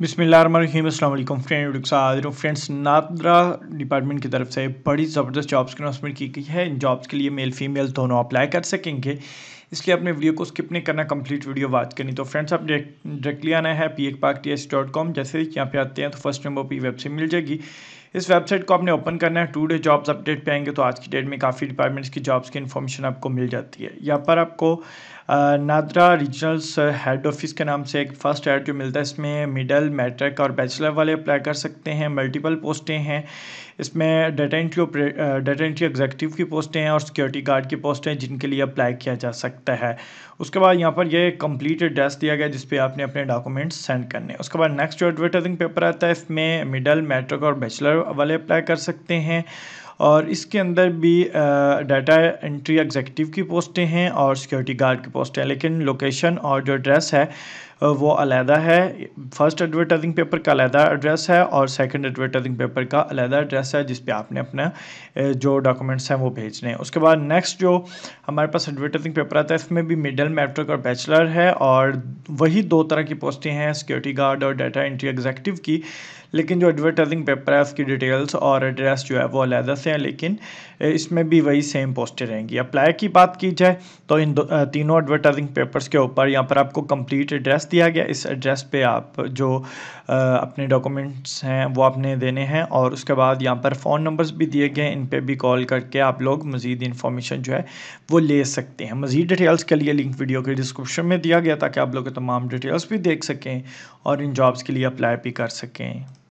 बिसमीम अल्लाम friend friends NADRA department की तरफ से बड़ी ज़बरदस्त जॉब्स की अनाउंसमेंट की गई है इन जॉब्स के लिए मेल फीमेल दोनों अप्लाई कर सकेंगे इसलिए अपने वीडियो को स्किप नहीं करना कंप्लीट वीडियो बात करनी तो फ्रेंड्स आप डायरेक्टली आना है पी एक पाक टी एस डॉट कॉम जैसे यहाँ पे आते हैं तो फर्स्ट नंबर पर वेबसाइट मिल जाएगी इस वेबसाइट को आपने ओपन करना है टू डे जॉब्स अपडेट पे आएंगे तो आज की डेट में काफ़ी डिपार्टमेंट्स की जॉब्स की इन्फॉर्मेशन आपको मिल जाती है यहाँ पर आपको नादरा रीजनल हेड ऑफिस के नाम से एक फर्स्ट एड जो मिलता है इसमें मिडल मैट्रिक और बैचलर वाले अप्लाई कर सकते हैं मल्टीपल पोस्टें हैं इसमें data entry data entry executive की पोस्टें हैं और सिक्योरिटी गार्ड की पोस्टें हैं जिनके लिए अप्लाई किया जा सकता है सकता है उसके बाद यहाँ पर ये कंप्लीट एड्रेस दिया गया जिसपे आपने अपने डॉक्यूमेंट्स सेंड करने उसके बाद नेक्स्ट जो एडवर्टाइजिंग पेपर आता है इसमें मिडल मैट्रिक और बैचलर वाले अप्लाई कर सकते हैं और इसके अंदर भी डाटा एंट्री एग्जीक्यूटिव की पोस्टें हैं और सिक्योरिटी गार्ड की पोस्टें हैं लेकिन लोकेशन और जो एड्रेस है वो अलहदा है फर्स्ट एडवर्टाइजिंग पेपर का अलहदा एड्रेस है और सेकंड एडवर्टाइजिंग पेपर का अलहदा एड्रेस है जिस पे आपने अपना जो डॉक्यूमेंट्स हैं वो भेजने हैं उसके बाद नेक्स्ट जो हमारे पास एडवर्टाइजिंग पेपर आता है इसमें भी मिडल मैट्रिक और बैचलर है और वही दो तरह की पोस्टें हैं सिक्योरिटी गार्ड और डाटा एंट्री एग्जैक्टिव की लेकिन जो एडवर्टाइजिंग पेपर है उसकी डिटेल्स और एड्रेस जो है वो अलहदा से हैं लेकिन इसमें भी वही सेम पोस्टें रहेंगी अप्लाई की बात की जाए तो इन दो तीनों एडवर्टाइजिंग पेपर्स के ऊपर यहाँ पर आपको कंप्लीट एड्रेस दिया गया इस एड्रेस पे आप जो अपने डॉक्यूमेंट्स हैं वो आपने देने हैं और उसके बाद यहाँ पर फ़ोन नंबर्स भी दिए गए इन पर भी कॉल करके आप लोग मज़ीद इन्फॉर्मेशन जो है वो ले सकते हैं मज़ीद डिटेल्स के लिए लिंक वीडियो के डिस्क्रिप्शन में दिया गया ताकि आप लोग तमाम डिटेल्स भी देख सकें और इन जॉब्स के लिए अप्लाई भी कर सकें